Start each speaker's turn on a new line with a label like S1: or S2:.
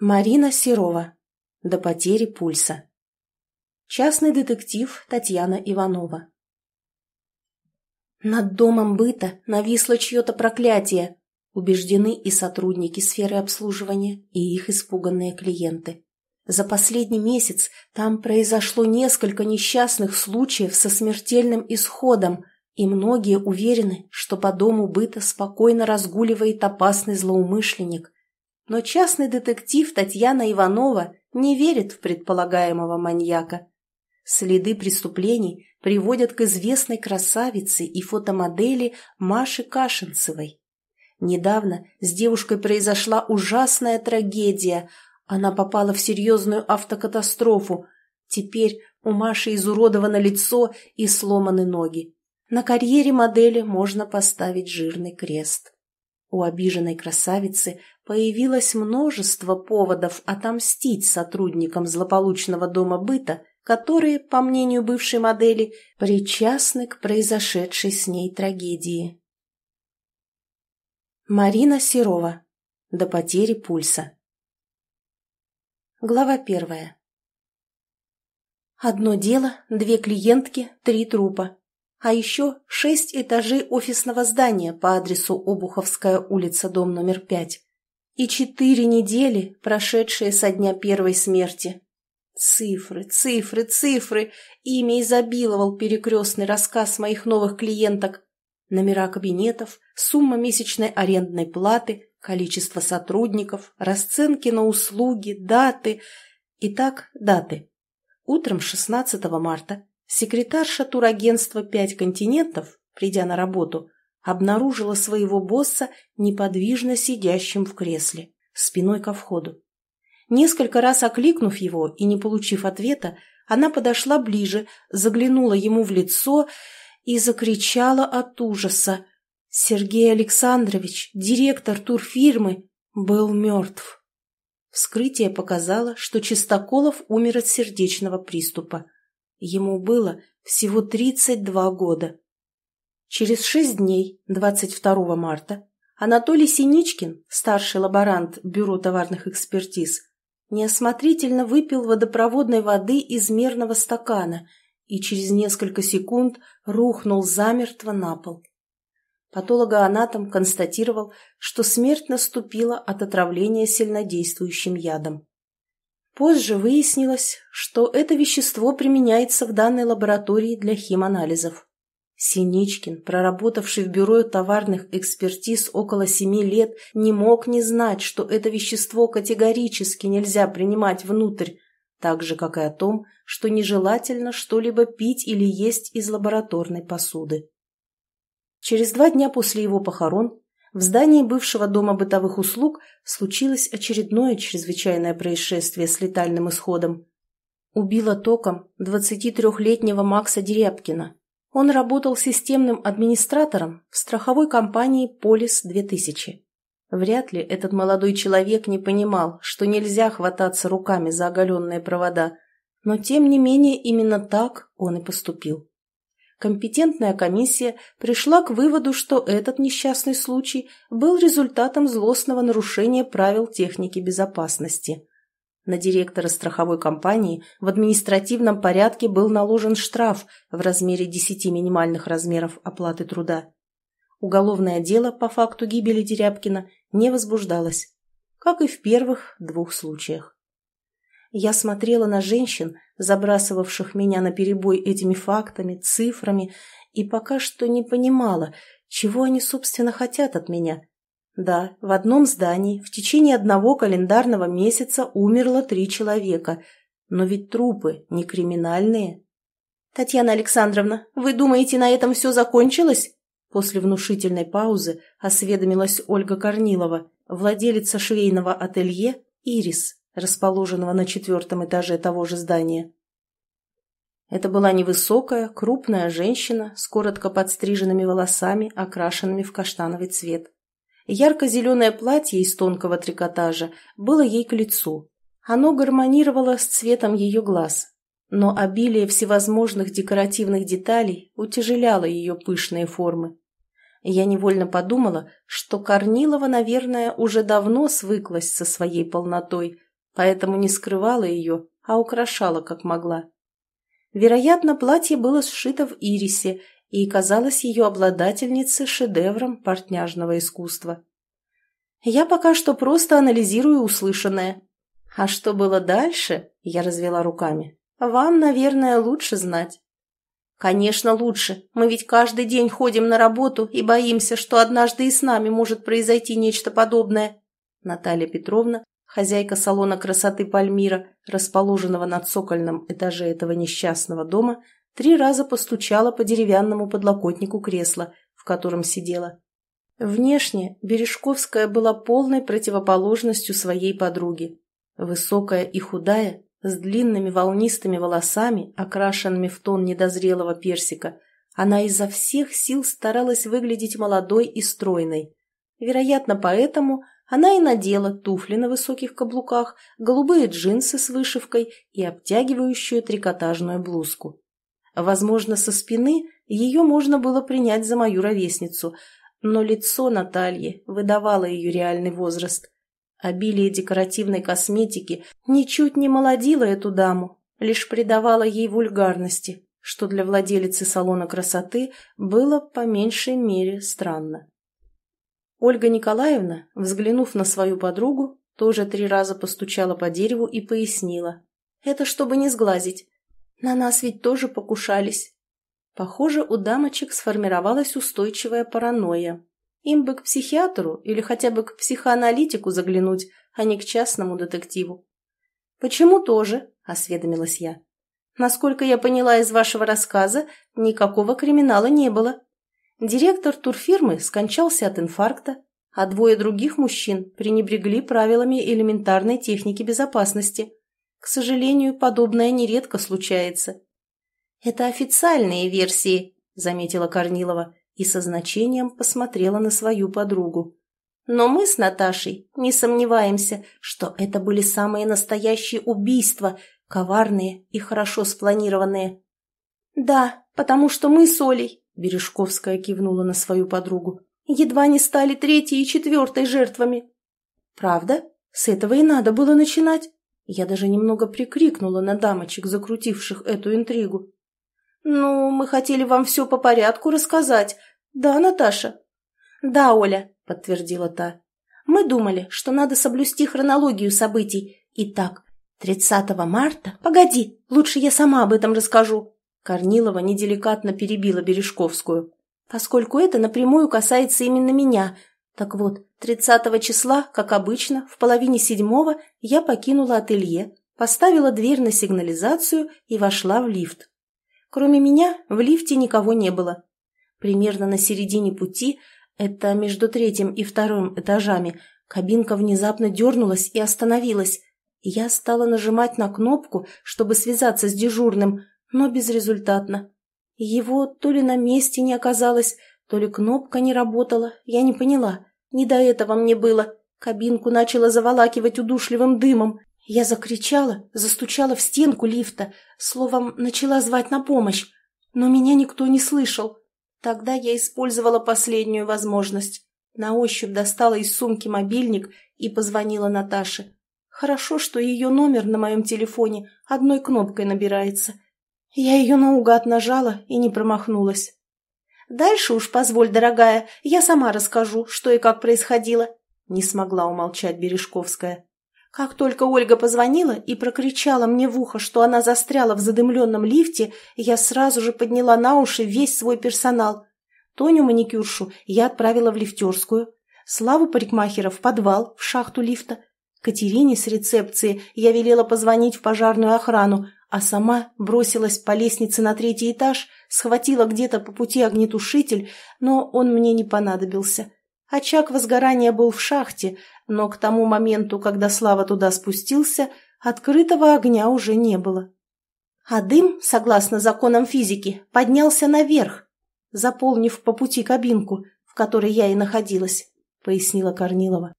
S1: Марина Серова. До потери пульса. Частный детектив Татьяна Иванова. Над домом быта нависло чье-то проклятие, убеждены и сотрудники сферы обслуживания, и их испуганные клиенты. За последний месяц там произошло несколько несчастных случаев со смертельным исходом, и многие уверены, что по дому быта спокойно разгуливает опасный злоумышленник, но частный детектив Татьяна Иванова не верит в предполагаемого маньяка. Следы преступлений приводят к известной красавице и фотомодели Маше Кашинцевой. Недавно с девушкой произошла ужасная трагедия. Она попала в серьезную автокатастрофу. Теперь у Маши изуродовано лицо и сломаны ноги. На карьере модели можно поставить жирный крест. У обиженной красавицы Появилось множество поводов отомстить сотрудникам злополучного дома быта, которые, по мнению бывшей модели, причастны к произошедшей с ней трагедии. Марина Серова. До потери пульса. Глава первая. Одно дело, две клиентки, три трупа. А еще шесть этажей офисного здания по адресу Обуховская улица, дом номер пять. И четыре недели, прошедшие со дня первой смерти. Цифры, цифры, цифры. Ими изобиловал перекрестный рассказ моих новых клиенток. Номера кабинетов, сумма месячной арендной платы, количество сотрудников, расценки на услуги, даты. Итак, даты. Утром 16 марта секретарша турагентства «Пять континентов», придя на работу, обнаружила своего босса неподвижно сидящим в кресле, спиной ко входу. Несколько раз окликнув его и не получив ответа, она подошла ближе, заглянула ему в лицо и закричала от ужаса. Сергей Александрович, директор турфирмы, был мертв. Вскрытие показало, что Чистоколов умер от сердечного приступа. Ему было всего 32 года. Через шесть дней, 22 марта, Анатолий Синичкин, старший лаборант Бюро товарных экспертиз, неосмотрительно выпил водопроводной воды из мерного стакана и через несколько секунд рухнул замертво на пол. Патологоанатом констатировал, что смерть наступила от отравления сильнодействующим ядом. Позже выяснилось, что это вещество применяется в данной лаборатории для химанализов. Синичкин, проработавший в бюро товарных экспертиз около семи лет, не мог не знать, что это вещество категорически нельзя принимать внутрь, так же, как и о том, что нежелательно что-либо пить или есть из лабораторной посуды. Через два дня после его похорон в здании бывшего дома бытовых услуг случилось очередное чрезвычайное происшествие с летальным исходом. Убило током 23-летнего Макса Дерябкина, он работал системным администратором в страховой компании «Полис-2000». Вряд ли этот молодой человек не понимал, что нельзя хвататься руками за оголенные провода, но тем не менее именно так он и поступил. Компетентная комиссия пришла к выводу, что этот несчастный случай был результатом злостного нарушения правил техники безопасности – на директора страховой компании в административном порядке был наложен штраф в размере 10 минимальных размеров оплаты труда. Уголовное дело по факту гибели Дерябкина не возбуждалось, как и в первых двух случаях. Я смотрела на женщин, забрасывавших меня на перебой этими фактами, цифрами, и пока что не понимала, чего они, собственно, хотят от меня – да, в одном здании в течение одного календарного месяца умерло три человека. Но ведь трупы не криминальные. «Татьяна Александровна, вы думаете, на этом все закончилось?» После внушительной паузы осведомилась Ольга Корнилова, владелица швейного ателье «Ирис», расположенного на четвертом этаже того же здания. Это была невысокая, крупная женщина с коротко подстриженными волосами, окрашенными в каштановый цвет. Ярко-зеленое платье из тонкого трикотажа было ей к лицу. Оно гармонировало с цветом ее глаз, но обилие всевозможных декоративных деталей утяжеляло ее пышные формы. Я невольно подумала, что Корнилова, наверное, уже давно свыклась со своей полнотой, поэтому не скрывала ее, а украшала как могла. Вероятно, платье было сшито в ирисе и казалась ее обладательницей шедевром портняжного искусства. Я пока что просто анализирую услышанное. А что было дальше, я развела руками. Вам, наверное, лучше знать. Конечно, лучше. Мы ведь каждый день ходим на работу и боимся, что однажды и с нами может произойти нечто подобное. Наталья Петровна, хозяйка салона красоты Пальмира, расположенного на цокольном этаже этого несчастного дома, три раза постучала по деревянному подлокотнику кресла, в котором сидела. Внешне Бережковская была полной противоположностью своей подруги. Высокая и худая, с длинными волнистыми волосами, окрашенными в тон недозрелого персика, она изо всех сил старалась выглядеть молодой и стройной. Вероятно, поэтому она и надела туфли на высоких каблуках, голубые джинсы с вышивкой и обтягивающую трикотажную блузку. Возможно, со спины ее можно было принять за мою ровесницу, но лицо Натальи выдавало ее реальный возраст. Обилие декоративной косметики ничуть не молодило эту даму, лишь придавало ей вульгарности, что для владелицы салона красоты было по меньшей мере странно. Ольга Николаевна, взглянув на свою подругу, тоже три раза постучала по дереву и пояснила. «Это чтобы не сглазить. На нас ведь тоже покушались. Похоже, у дамочек сформировалась устойчивая паранойя. Им бы к психиатру или хотя бы к психоаналитику заглянуть, а не к частному детективу. «Почему тоже?» – осведомилась я. «Насколько я поняла из вашего рассказа, никакого криминала не было. Директор турфирмы скончался от инфаркта, а двое других мужчин пренебрегли правилами элементарной техники безопасности – к сожалению, подобное нередко случается. «Это официальные версии», — заметила Корнилова и со значением посмотрела на свою подругу. «Но мы с Наташей не сомневаемся, что это были самые настоящие убийства, коварные и хорошо спланированные». «Да, потому что мы с Олей», — Бережковская кивнула на свою подругу, «едва не стали третьей и четвертой жертвами». «Правда? С этого и надо было начинать». Я даже немного прикрикнула на дамочек, закрутивших эту интригу. «Ну, мы хотели вам все по порядку рассказать. Да, Наташа?» «Да, Оля», — подтвердила та. «Мы думали, что надо соблюсти хронологию событий. Итак, 30 марта...» «Погоди, лучше я сама об этом расскажу». Корнилова неделикатно перебила Бережковскую. «Поскольку это напрямую касается именно меня, так вот, 30 числа, как обычно, в половине седьмого я покинула ателье, поставила дверь на сигнализацию и вошла в лифт. Кроме меня в лифте никого не было. Примерно на середине пути, это между третьим и вторым этажами, кабинка внезапно дернулась и остановилась. Я стала нажимать на кнопку, чтобы связаться с дежурным, но безрезультатно. Его то ли на месте не оказалось, то ли кнопка не работала, я не поняла. Не до этого мне было. Кабинку начала заволакивать удушливым дымом. Я закричала, застучала в стенку лифта, словом, начала звать на помощь. Но меня никто не слышал. Тогда я использовала последнюю возможность. На ощупь достала из сумки мобильник и позвонила Наташе. Хорошо, что ее номер на моем телефоне одной кнопкой набирается. Я ее наугад нажала и не промахнулась. Дальше уж позволь, дорогая, я сама расскажу, что и как происходило. Не смогла умолчать Бережковская. Как только Ольга позвонила и прокричала мне в ухо, что она застряла в задымленном лифте, я сразу же подняла на уши весь свой персонал. Тоню маникюршу я отправила в лифтерскую, Славу парикмахера в подвал, в шахту лифта. Катерине с рецепции я велела позвонить в пожарную охрану, а сама бросилась по лестнице на третий этаж, схватила где-то по пути огнетушитель, но он мне не понадобился. Очаг возгорания был в шахте, но к тому моменту, когда Слава туда спустился, открытого огня уже не было. А дым, согласно законам физики, поднялся наверх, заполнив по пути кабинку, в которой я и находилась, пояснила Корнилова.